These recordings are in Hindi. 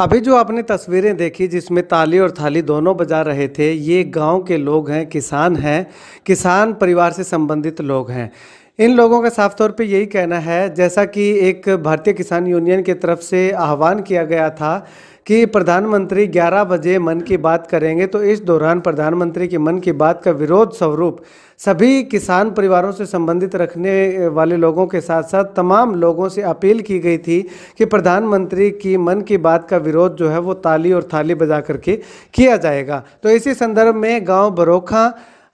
अभी जो आपने तस्वीरें देखी जिसमें ताली और थाली दोनों बजा रहे थे ये गांव के लोग हैं किसान हैं किसान परिवार से संबंधित लोग हैं इन लोगों का साफ तौर पे यही कहना है जैसा कि एक भारतीय किसान यूनियन की तरफ से आह्वान किया गया था कि प्रधानमंत्री 11 बजे मन की बात करेंगे तो इस दौरान प्रधानमंत्री की मन की बात का विरोध स्वरूप सभी किसान परिवारों से संबंधित रखने वाले लोगों के साथ साथ तमाम लोगों से अपील की गई थी कि प्रधानमंत्री की मन की बात का विरोध जो है वो ताली और थाली बजा करके किया जाएगा तो इसी संदर्भ में गाँव बरोखा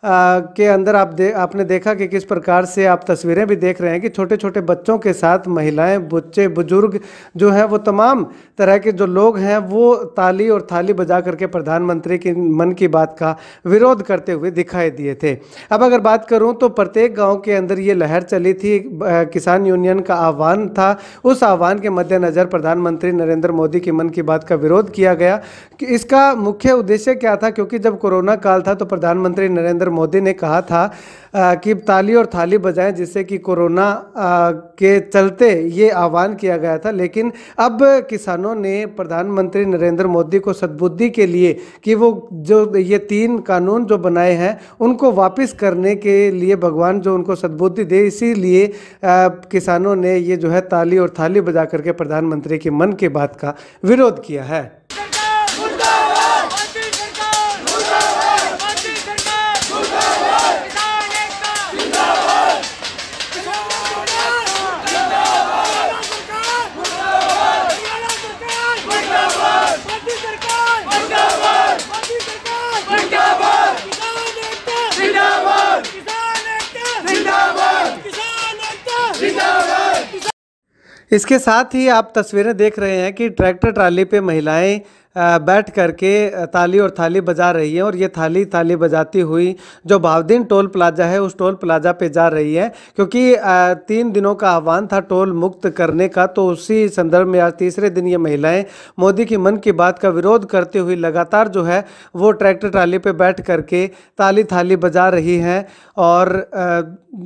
के अंदर आप दे आपने देखा कि किस प्रकार से आप तस्वीरें भी देख रहे हैं कि छोटे छोटे बच्चों के साथ महिलाएं बच्चे बुजुर्ग जो हैं वो तमाम तरह के जो लोग हैं वो ताली और थाली बजा करके प्रधानमंत्री की मन की बात का विरोध करते हुए दिखाई दिए थे अब अगर बात करूं तो प्रत्येक गांव के अंदर ये लहर चली थी किसान यूनियन का आह्वान था उस आह्वान के मद्देनज़र प्रधानमंत्री नरेंद्र मोदी की मन की बात का विरोध किया गया कि इसका मुख्य उद्देश्य क्या था क्योंकि जब कोरोना काल था तो प्रधानमंत्री नरेंद्र मोदी ने कहा था कि ताली और थाली बजाएं जिससे कि कोरोना के चलते ये आह्वान किया गया था लेकिन अब किसानों ने प्रधानमंत्री नरेंद्र मोदी को सद्बुद्धि के लिए कि वो जो ये तीन कानून जो बनाए हैं उनको वापस करने के लिए भगवान जो उनको सद्बुद्धि दे इसीलिए किसानों ने ये जो है ताली और थाली बजा करके प्रधानमंत्री के मन की बात का विरोध किया है इसके साथ ही आप तस्वीरें देख रहे हैं कि ट्रैक्टर ट्राली पे महिलाएं बैठ करके ताली और थाली बजा रही है और ये थाली थाली बजाती हुई जो भावदीन टोल प्लाजा है उस टोल प्लाजा पे जा रही है क्योंकि तीन दिनों का आह्वान था टोल मुक्त करने का तो उसी संदर्भ में आज तीसरे दिन ये महिलाएं मोदी की मन की बात का विरोध करते हुए लगातार जो है वो ट्रैक्टर ट्राली पर बैठ करके ताली थाली बजा रही हैं और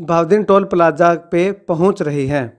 भावदीन टोल प्लाजा पर पहुँच रही हैं